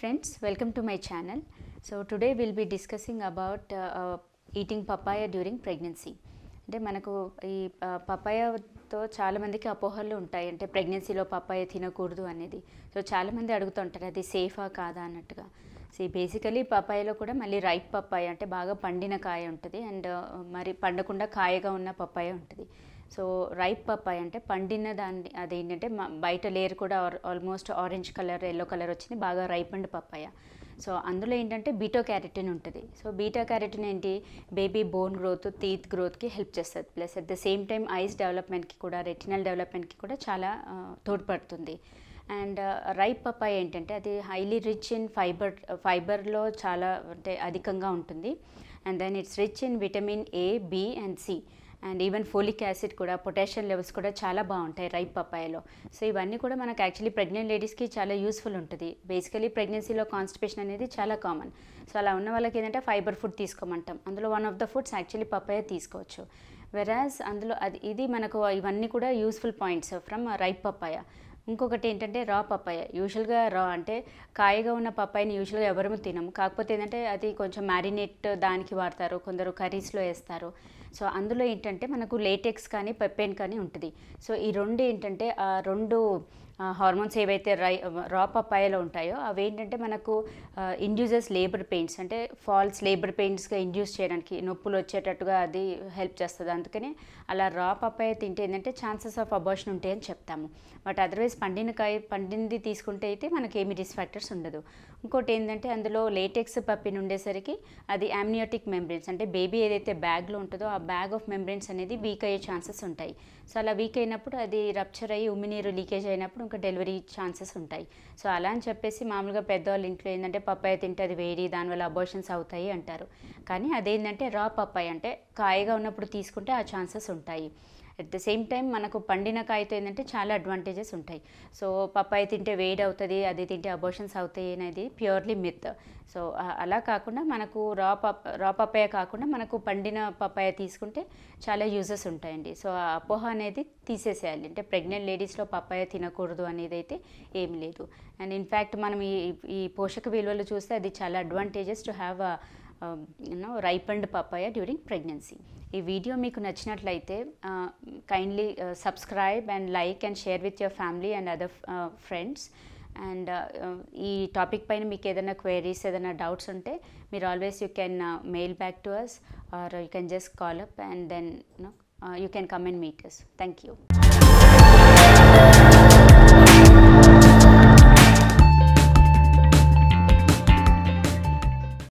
friends welcome to my channel so today will be discussing about uh, uh, during pregnancy అంటే మనకు ఈ పపాయతో చాలామందికి అపోహలు ఉంటాయి అంటే ప్రెగ్నెన్సీలో పపాయ తినకూడదు అనేది సో చాలామంది అడుగుతుంటారు అది సేఫా కాదా అన్నట్టుగా సో బేసికలీ పపాయలో కూడా మళ్ళీ రైప్ పపాయ అంటే బాగా పండిన కాయ ఉంటుంది అండ్ మరి పండకుండా కాయగా ఉన్న పపాయ ఉంటుంది సో రైప్ పప్పాయ అంటే పండిన దాన్ని ఏంటంటే బయట లేయర్ కూడా almost orange colour yellow colour వచ్చింది బాగా రైప్ అండ్ పప్పాయ సో అందులో ఏంటంటే బీటో క్యారెటిన్ ఉంటుంది సో బీటా క్యారెటిన్ ఏంటి బేబీ బోన్ గ్రోత్ టీత్ గ్రోత్కి హెల్ప్ చేస్తుంది plus at the same time eyes డెవలప్మెంట్కి కూడా రెటినల్ డెవలప్మెంట్కి కూడా చాలా తోడ్పడుతుంది అండ్ రైప్ పప్పాయ ఏంటంటే అది హైలీ రిచ్ ఇన్ ఫైబర్ ఫైబర్లో చాలా అంటే అధికంగా ఉంటుంది and then it's rich in vitamin A B and C and even folic acid కూడా పొటాషియం లెవెల్స్ కూడా చాలా బాగుంటాయి రైప్ పప్పాయలో సో ఇవన్నీ కూడా మనకు యాక్చువల్లీ ప్రెగ్నెంట్ లేడీస్కి చాలా యూస్ఫుల్ ఉంటుంది బేసికలీ ప్రెగ్నెన్సీలో కాన్స్టిపేషన్ అనేది చాలా కామన్ సో అలా ఉన్న వాళ్ళకి ఏంటంటే ఫైబర్ ఫుడ్ తీసుకోమంటాం అందులో one of the foods actually papaya తీసుకోవచ్చు వెరాజ్ అందులో అది ఇది మనకు ఇవన్నీ కూడా useful points from ripe papaya ఇంకొకటి ఏంటంటే రా పప్పాయ యూజువల్గా రా అంటే కాయగా ఉన్న పప్పాయని యూజువల్గా ఎవరు తినము కాకపోతే ఏంటంటే అది కొంచెం మ్యారినేట్ దానికి వాడతారు కొందరు కర్రీస్లో వేస్తారు సో అందులో ఏంటంటే మనకు లేటెక్స్ కానీ పెప్పెన్ కానీ ఉంటుంది సో ఈ రెండు ఏంటంటే ఆ రెండు హార్మోన్స్ ఏవైతే రై రా పప్పాయలో ఉంటాయో అవి ఏంటంటే మనకు ఇండ్యూజెస్ లేబర్ పెయిన్స్ అంటే ఫాల్స్ లేబర్ పెయిన్స్గా ఇండ్యూస్ చేయడానికి నొప్పులు వచ్చేటట్టుగా అది హెల్ప్ చేస్తుంది అందుకని అలా రా పప్పాయ తింటే ఏంటంటే ఛాన్సెస్ ఆఫ్ అబోషన్ ఉంటాయని చెప్తాము బట్ అదర్వైజ్ పండిన కాయ పండింది తీసుకుంటే అయితే మనకి ఏమి రిస్క్ ఫ్యాక్టర్స్ ఉండదు ఇంకోటి ఏంటంటే అందులో లేటెక్స్ పప్పిన్ ఉండేసరికి అది యామ్నియోటిక్ మెంబ్రెన్స్ అంటే బేబీ ఏదైతే బ్యాగ్లో ఉంటుందో ఆ బ్యాగ్ ఆఫ్ మెంబ్రెన్స్ అనేది వీక్ అయ్యే ఛాన్సెస్ ఉంటాయి సో అలా వీక్ అయినప్పుడు అది రప్చర్ అయ్యి ఉమ్మినీరు లీకేజ్ అయినప్పుడు ఇంకా డెలివరీ ఛాన్సెస్ ఉంటాయి సో అలా అని చెప్పేసి మామూలుగా పెద్దవాళ్ళు ఇంట్లో ఏంటంటే పప్పాయి తింటే అది వేడి దానివల్ల అబోషన్స్ అవుతాయి అంటారు కానీ అదేంటంటే రా పప్పాయి అంటే కాయగా ఉన్నప్పుడు తీసుకుంటే ఆ ఛాన్సెస్ ఉంటాయి అట్ ద సేమ్ టైం మనకు పండిన కాయతో ఏంటంటే చాలా అడ్వాంటేజెస్ ఉంటాయి సో పప్పాయి తింటే వేడి అవుతుంది అది తింటే అబోషన్స్ అవుతాయి అనేది ప్యూర్లీ మిత్ సో అలా కాకుండా మనకు రా పప్ రా పప్పాయ కాకుండా మనకు పండిన పప్పాయ తీసుకుంటే చాలా యూజెస్ ఉంటాయండి సో ఆ అపోహ అనేది తీసేసేయాలి అంటే ప్రెగ్నెంట్ లేడీస్లో పప్పాయ తినకూడదు అనేది అయితే ఏం లేదు అండ్ ఇన్ఫ్యాక్ట్ మనం ఈ ఈ పోషక విలువలు చూస్తే అది చాలా advantages to have a you know ripe and papaya during pregnancy ఈ వీడియో మీకు నచ్చినట్లయితే kindly subscribe and like and share with your family and other friends and ఈ టాపిక్ పైన మీకు ఏదైనా క్వైరీస్ ఏదైనా డౌట్స్ ఉంటే మీరు always you can mail back to us or you can just call up and then you can come and meet us thank you